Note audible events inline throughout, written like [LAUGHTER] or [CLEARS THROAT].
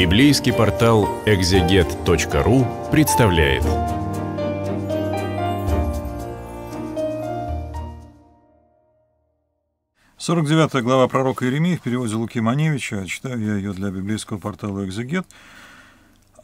Библейский портал экзегет.ру представляет. Сорок девятая глава пророка Иеремии в переводе Луки Маневича. Читаю я ее для библейского портала «Экзегет».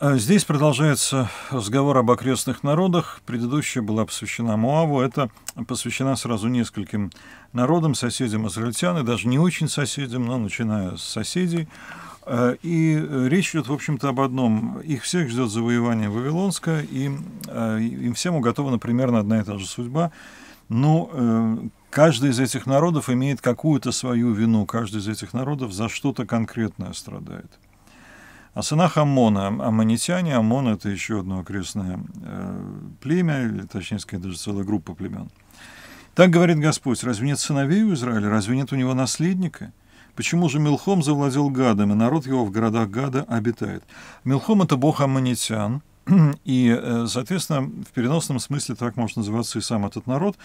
А здесь продолжается разговор об окрестных народах. Предыдущая была посвящена Муаву. Это посвящена сразу нескольким народам, соседям израильтян и даже не очень соседям, но начиная с соседей – а, и э, речь идет, в общем-то, об одном. Их всех ждет завоевание Вавилонска, а, и им всем уготована примерно одна и та же судьба. Но ну, э, каждый из этих народов имеет какую-то свою вину, каждый из этих народов за что-то конкретное страдает. О а сынах Аммона, аммонитяне, Аммон это еще одно окрестное э, племя, или, точнее сказать, даже целая группа племен. Так говорит Господь, разве нет сыновей у Израиля, разве нет у него наследника – Почему же Милхом завладел гадом, и народ его в городах гада обитает? Милхом — это бог аммонитян, [CLEARS THROAT] и, э, соответственно, в переносном смысле так может называться и сам этот народ.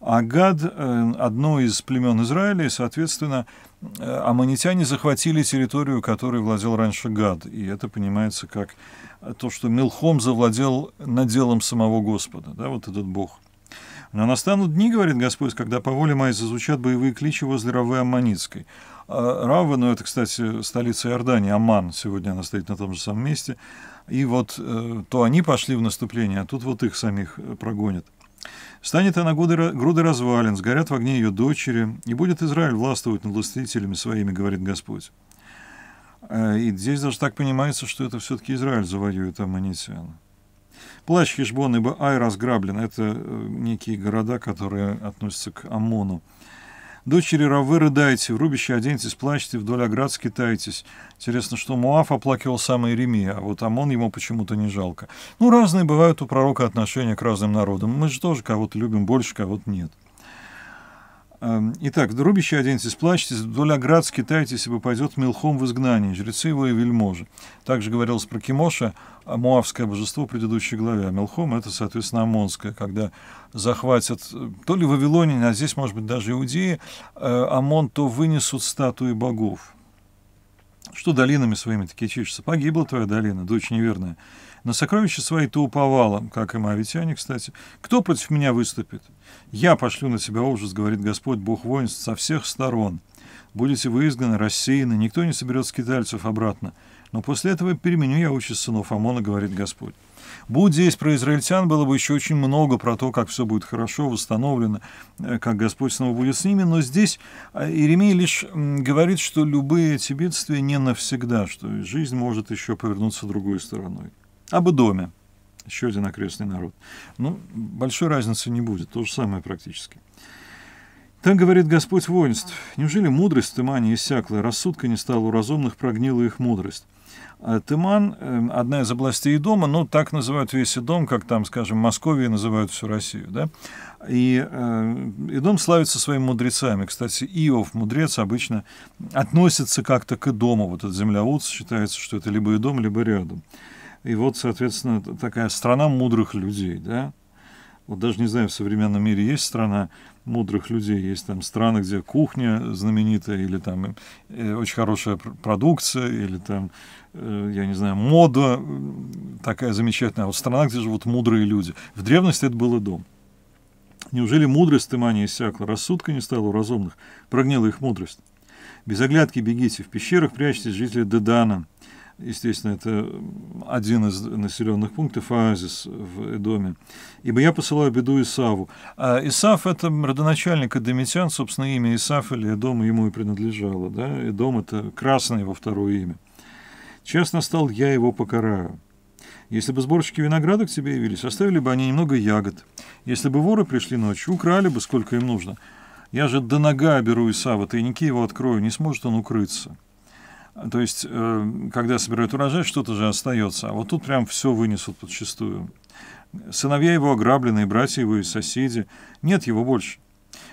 А Гад э, — одно из племен Израиля, и, соответственно, э, аммонитяне захватили территорию, которой владел раньше Гад. И это понимается как то, что Милхом завладел наделом самого Господа, да, вот этот бог. «Но настанут дни, — говорит Господь, — когда по воле моей зазвучат боевые кличи возле Равы Аммонитской». Равы, Раввену, это, кстати, столица Иордании, Аман, сегодня она стоит на том же самом месте, и вот э, то они пошли в наступление, а тут вот их самих э, прогонят. Станет она груды развалин, сгорят в огне ее дочери, и будет Израиль властвовать над властителями своими, говорит Господь. Э, и здесь даже так понимается, что это все-таки Израиль завоюет Аммонитиана. Плащ Хешбон, ибо Ай разграблен. Это некие города, которые относятся к Амону. Дочери Равы рыдайте, в рубище оденьтесь, плачьте, вдоль оград скитайтесь. Интересно, что Муав оплакивал сам Иеремия, а вот Амон ему почему-то не жалко. Ну, разные бывают у пророка отношения к разным народам. Мы же тоже кого-то любим больше, кого-то нет. Эм, итак, дробище оденьтесь, плачьтесь, доляград скитайтесь, ибо пойдет мелхом в изгнание, жрецы его и вельможи. Также говорилось про Кимоша, а муавское божество в предыдущей главе. А мелхом это, соответственно, амонское, когда захватят э, то ли Вавилоне, а здесь, может быть, даже Иудеи, э, Амон, то вынесут статуи богов что долинами своими таки чишься. Погибла твоя долина, дочь неверная. На сокровища свои ты уповала, как и моавитяне, кстати. Кто против меня выступит? Я пошлю на тебя ужас, говорит Господь, Бог воинств, со всех сторон. Будете вы изгнаны, рассеяны, никто не соберет скитальцев обратно. Но после этого переменю я участь сынов Амона, говорит Господь. Будь здесь про израильтян, было бы еще очень много про то, как все будет хорошо, восстановлено, э, как Господь снова будет с ними. Но здесь а, Иеремия лишь говорит, что любые эти бедствия не навсегда, что жизнь может еще повернуться другой стороной. Об доме. Еще один окрестный народ. Ну, большой разницы не будет. То же самое практически. Так говорит Господь воинств. Неужели мудрость в тумане иссякла, рассудка не стала у разумных, прогнила их мудрость? Э, Тыман э, – одна из областей дома, но ну, так называют весь Идом, как там, скажем, Московии называют всю Россию, да. И э, Идом славится своими мудрецами. Кстати, Иов, мудрец, обычно относится как-то к Идому. Вот этот землеуц считается, что это либо Идом, либо рядом. И вот, соответственно, такая страна мудрых людей, да, вот даже не знаю, в современном мире есть страна мудрых людей, есть там страны, где кухня знаменитая, или там э, очень хорошая продукция, или там, э, я не знаю, мода такая замечательная, а вот страна, где живут мудрые люди. В древности это был и дом. Неужели мудрость Тымани иссякла, рассудка не стала у разумных, прогнила их мудрость? Без оглядки бегите, в пещерах прячьтесь, жители Дедана, Естественно, это один из населенных пунктов, оазис в Эдоме. «Ибо я посылаю беду Исаву». А Исав — это родоначальник Эдомитян, собственно, имя Исаф или Эдома ему и принадлежало. Да? Эдом — это красное его второе имя. «Час настал, я его покараю». Если бы сборщики винограда к тебе явились, оставили бы они немного ягод. Если бы воры пришли ночью, украли бы, сколько им нужно. Я же до нога беру Исава, тайники его открою, не сможет он укрыться. То есть, э, когда собирают урожай, что-то же остается. А вот тут прям все вынесут подчистую. Сыновья его ограбленные, братья его и соседи. Нет его больше.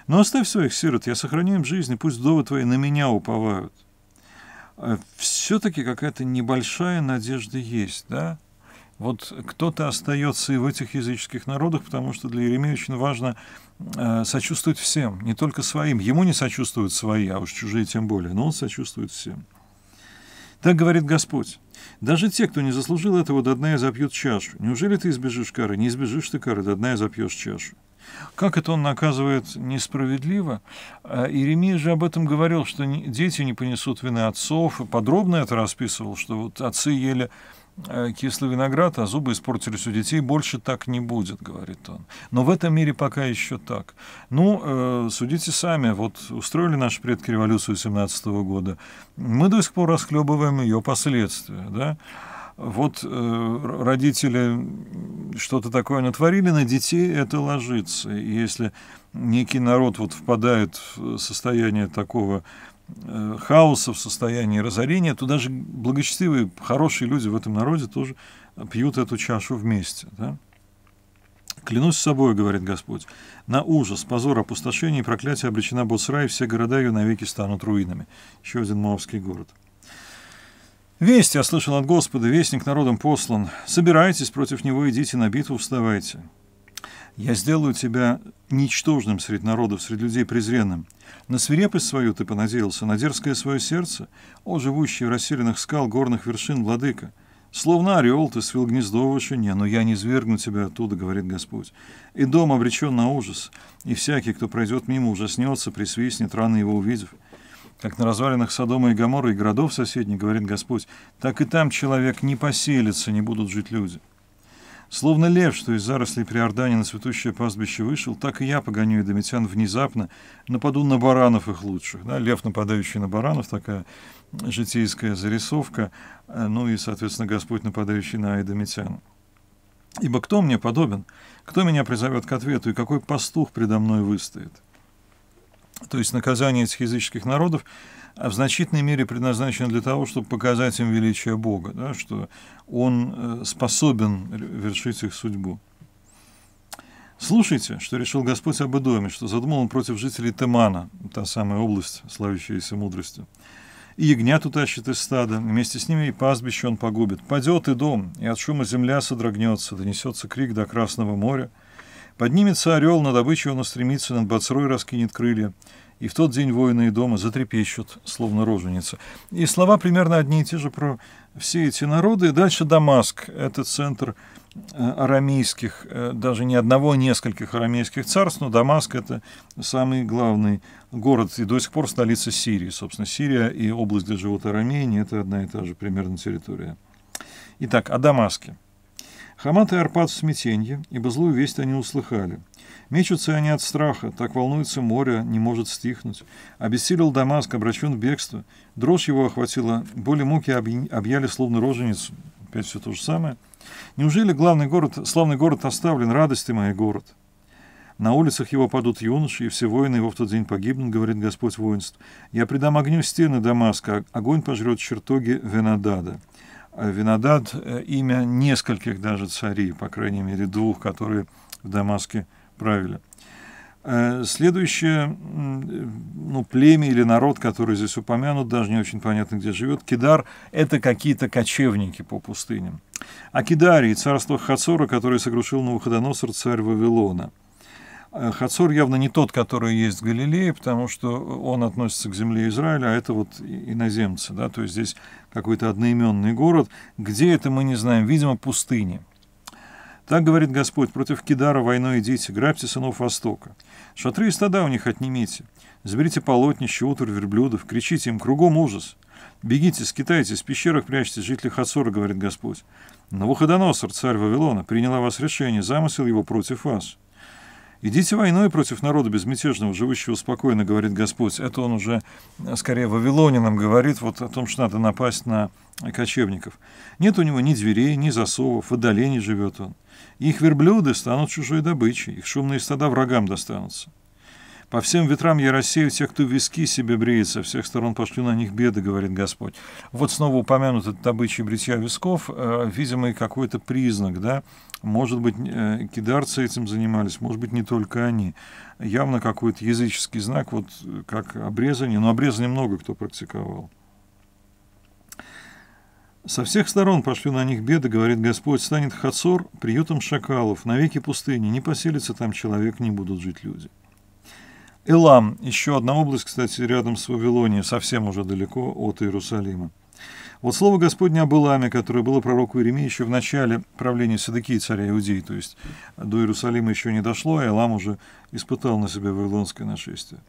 Но ну, оставь своих сирот, я сохраню им жизнь, и пусть довы твои на меня уповают. А Все-таки какая-то небольшая надежда есть, да? Вот кто-то остается и в этих языческих народах, потому что для Еремея очень важно э, сочувствовать всем, не только своим. Ему не сочувствуют свои, а уж чужие тем более, но он сочувствует всем. Так говорит Господь. Даже те, кто не заслужил этого, до дна я запьют чашу. Неужели ты избежишь кары? Не избежишь ты кары, до дна и запьешь чашу. Как это он наказывает несправедливо? А, Иеремия же об этом говорил, что дети не понесут вины отцов. Подробно это расписывал, что вот отцы ели Э, кислый виноград, а зубы испортились у детей, больше так не будет, говорит он. Но в этом мире пока еще так. Ну, э, судите сами, вот устроили наши предки революцию 17 года, мы до сих пор расхлебываем ее последствия, да, вот э, родители что-то такое натворили, на детей это ложится. И если некий народ вот впадает в состояние такого Э, хаоса, в состоянии разорения, то даже благочестивые, хорошие люди в этом народе тоже пьют эту чашу вместе. Да? «Клянусь собой, — говорит Господь, — на ужас, позор, опустошение и проклятие обречена Босра, и все города ее навеки станут руинами». Еще один Моавский город. «Весть я слышал от Господа, вестник народом послан. Собирайтесь против него, идите на битву, вставайте. Я сделаю тебя ничтожным среди народов, среди людей презренным. На свирепость свою ты понадеялся, на дерзкое свое сердце, о, живущий в расселенных скал горных вершин, владыка. Словно орел ты свил гнездо в вышине, но я не свергну тебя оттуда, говорит Господь. И дом обречен на ужас, и всякий, кто пройдет мимо, ужаснется, присвистнет, рано его увидев. Как на развалинах Содома и Гамора и городов соседних, говорит Господь, так и там человек не поселится, не будут жить люди. Словно лев, что из зарослей приордания на цветущее пастбище вышел, так и я, погоню и домитян, внезапно нападу на баранов их лучших. Да, лев, нападающий на баранов, такая житейская зарисовка, э, ну и, соответственно, Господь, нападающий на айдомитян. Ибо кто мне подобен? Кто меня призовет к ответу, и какой пастух предо мной выстоит? То есть наказание этих языческих народов а в значительной мере предназначен для того, чтобы показать им величие Бога, да, что Он э, способен вершить их судьбу. «Слушайте, что решил Господь об Эдоме, что задумал он против жителей Темана, та самая область, славящаяся мудростью. И ягнят утащит из стада, вместе с ними и пастбище он погубит. Падет и дом, и от шума земля содрогнется, донесется крик до Красного моря. Поднимется орел, на добычу он устремится, над Бацрой раскинет крылья и в тот день воины и дома затрепещут, словно роженица. И слова примерно одни и те же про все эти народы. дальше Дамаск, это центр э, арамейских, э, даже не одного, а нескольких арамейских царств, но Дамаск – это самый главный город и до сих пор столица Сирии. Собственно, Сирия и область, где живут арамеяне – это одна и та же примерно территория. Итак, о Дамаске. Хамат и Арпад в смятенье, ибо злую весть они услыхали – Мечутся они от страха, так волнуется море, не может стихнуть. Обессилел Дамаск, обращен в бегство. Дрожь его охватила, боли муки объяли словно роженицу. Опять все то же самое. Неужели главный город, славный город оставлен, радость ты мой город? На улицах его падут юноши, и все воины его в тот день погибнут, говорит Господь воинств. Я придам огню стены Дамаска, а огонь пожрет чертоги Венадада. А Венадад э, — имя нескольких даже царей, по крайней мере двух, которые в Дамаске отправили. Э, следующее, ну, племя или народ, который здесь упомянут, даже не очень понятно, где живет, Кидар, это какие-то кочевники по пустыням. А Кидаре и царство Хацора, которое сокрушил Навуходоносор, царь Вавилона. Э, Хацор явно не тот, который есть в Галилее, потому что он относится к земле Израиля, а это вот иноземцы, да, то есть здесь какой-то одноименный город, где это мы не знаем, видимо, пустыни. Так говорит Господь, против Кидара войной идите, грабьте сынов Востока. Шатры и стада у них отнимите. Заберите полотнище, утр, верблюдов, кричите им, кругом ужас. Бегите, скитайтесь, в пещерах прячьтесь, жители Хацора, говорит Господь. Навуходоносор, царь Вавилона, приняла вас решение, замысел его против вас. Идите войной против народа безмятежного, живущего спокойно, говорит Господь. Это он уже э, скорее вавилонинам говорит вот о том, что надо напасть на кочевников. Нет у него ни дверей, ни засовов, в отдалении живет он. Их верблюды станут чужой добычей, их шумные стада врагам достанутся. По всем ветрам я рассею тех, кто виски себе бреет, со всех сторон пошли на них беды, говорит Господь. Вот снова упомянут этот обычай бритья висков, э, видимый какой-то признак, да, может быть, э, кидарцы этим занимались, может быть, не только они. Явно какой-то языческий знак, вот э, как обрезание, но обрезание много кто практиковал. Со всех сторон пошли на них беды, говорит Господь, станет Хацор приютом шакалов, навеки пустыни, не поселится там человек, не будут жить люди. Элам, еще одна область, кстати, рядом с Вавилонией, совсем уже далеко от Иерусалима. Вот слово Господне об Иламе, которое было пророку Иеремии еще в начале правления Садыки царя Иудеи, то есть до Иерусалима еще не дошло, а Илам уже испытал на себе вавилонское нашествие.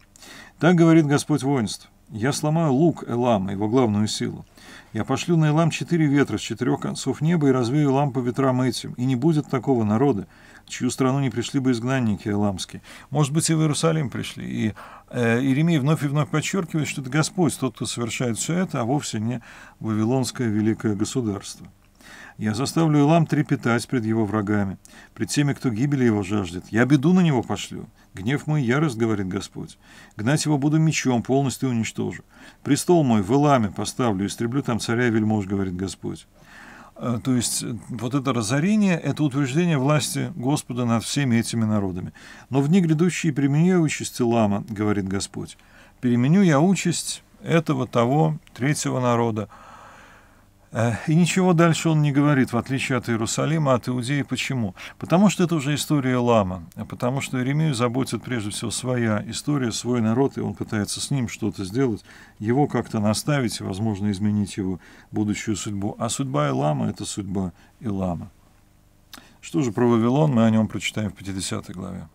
Так говорит Господь воинств. Я сломаю лук Элама, его главную силу. Я пошлю на Элам четыре ветра с четырех концов неба и развею Элам по ветрам этим, и не будет такого народа, чью страну не пришли бы изгнанники Эламские. Может быть, и в Иерусалим пришли. И э, Иеремия вновь и вновь подчеркивает, что это Господь, тот, кто совершает все это, а вовсе не Вавилонское великое государство. Я заставлю Илам трепетать пред его врагами, пред теми, кто гибели его жаждет. Я беду на него пошлю. Гнев мой ярость, говорит Господь. Гнать его буду мечом, полностью уничтожу. Престол мой в Иламе поставлю, истреблю там царя и вельмож, говорит Господь. Э, то есть э, вот это разорение – это утверждение власти Господа над всеми этими народами. «Но в дни грядущие применю я участь Илама, — говорит Господь, — переменю я участь этого, того, третьего народа, Э, и ничего дальше он не говорит, в отличие от Иерусалима, от Иудеи. Почему? Потому что это уже история Лама, потому что Иеремию заботит прежде всего своя история, свой народ, и он пытается с ним что-то сделать, его как-то наставить возможно, изменить его будущую судьбу. А судьба Илама – это судьба Илама. Что же про Вавилон, мы о нем прочитаем в 50 главе.